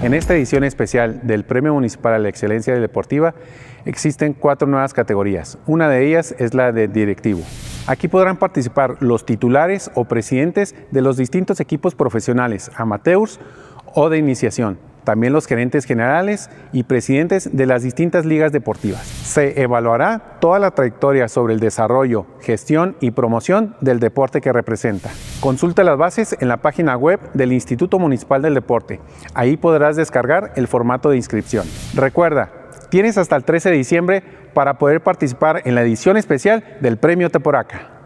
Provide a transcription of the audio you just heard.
En esta edición especial del Premio Municipal a la Excelencia Deportiva existen cuatro nuevas categorías. Una de ellas es la de directivo. Aquí podrán participar los titulares o presidentes de los distintos equipos profesionales, amateurs o de iniciación también los gerentes generales y presidentes de las distintas ligas deportivas. Se evaluará toda la trayectoria sobre el desarrollo, gestión y promoción del deporte que representa. Consulta las bases en la página web del Instituto Municipal del Deporte. Ahí podrás descargar el formato de inscripción. Recuerda, tienes hasta el 13 de diciembre para poder participar en la edición especial del Premio Teporaca.